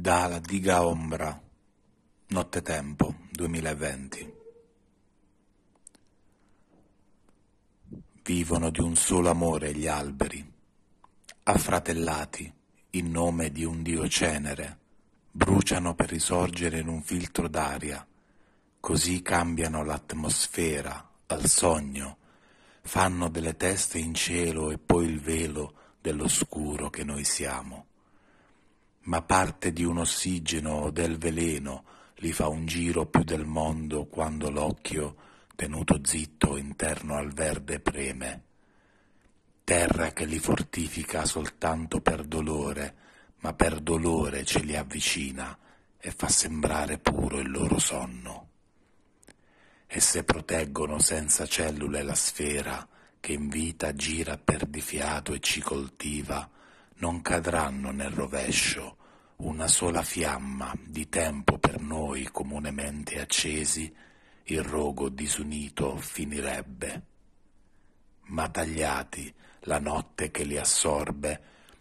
dalla diga ombra, nottetempo 2020. Vivono di un solo amore gli alberi, affratellati in nome di un dio cenere, bruciano per risorgere in un filtro d'aria, così cambiano l'atmosfera al sogno, fanno delle teste in cielo e poi il velo dell'oscuro che noi siamo ma parte di un ossigeno o del veleno li fa un giro più del mondo quando l'occhio, tenuto zitto interno al verde, preme. Terra che li fortifica soltanto per dolore, ma per dolore ce li avvicina e fa sembrare puro il loro sonno. E se proteggono senza cellule la sfera che in vita gira per di fiato e ci coltiva, non cadranno nel rovescio, una sola fiamma di tempo per noi comunemente accesi, il rogo disunito finirebbe. Ma tagliati la notte che li assorbe,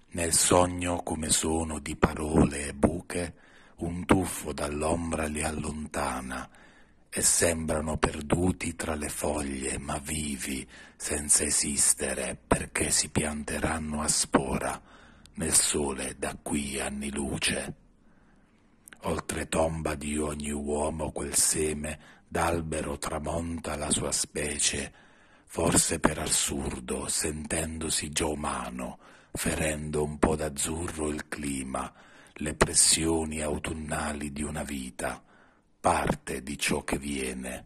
nel sogno come sono di parole e buche, un tuffo dall'ombra li allontana e sembrano perduti tra le foglie, ma vivi, senza esistere, perché si pianteranno a spora nel sole da qui anni luce. Oltre tomba di ogni uomo quel seme d'albero tramonta la sua specie, forse per assurdo, sentendosi già umano, ferendo un po' d'azzurro il clima, le pressioni autunnali di una vita, parte di ciò che viene.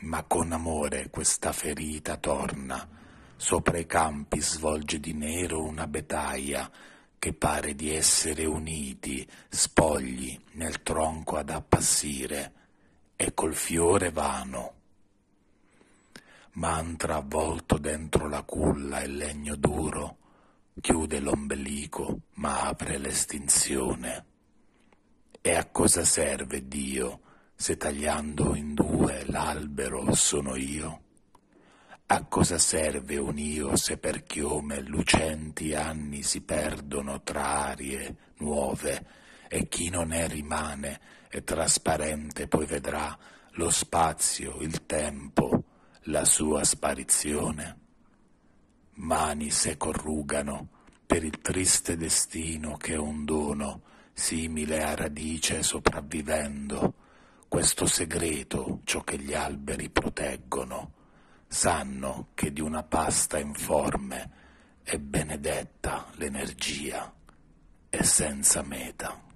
Ma con amore questa ferita torna, sopra i campi svolge di nero una betaia che pare di essere uniti, spogli nel tronco ad appassire e col fiore vano. Mantra avvolto dentro la culla e legno duro, chiude l'ombelico ma apre l'estinzione. E a cosa serve Dio se tagliando in due l'albero sono io? A cosa serve un io se per chiome lucenti anni si perdono tra arie nuove e chi non è rimane e trasparente poi vedrà lo spazio, il tempo, la sua sparizione? Mani se corrugano per il triste destino che è un dono simile a radice sopravvivendo, questo segreto ciò che gli alberi proteggono sanno che di una pasta informe è benedetta l'energia e senza meta.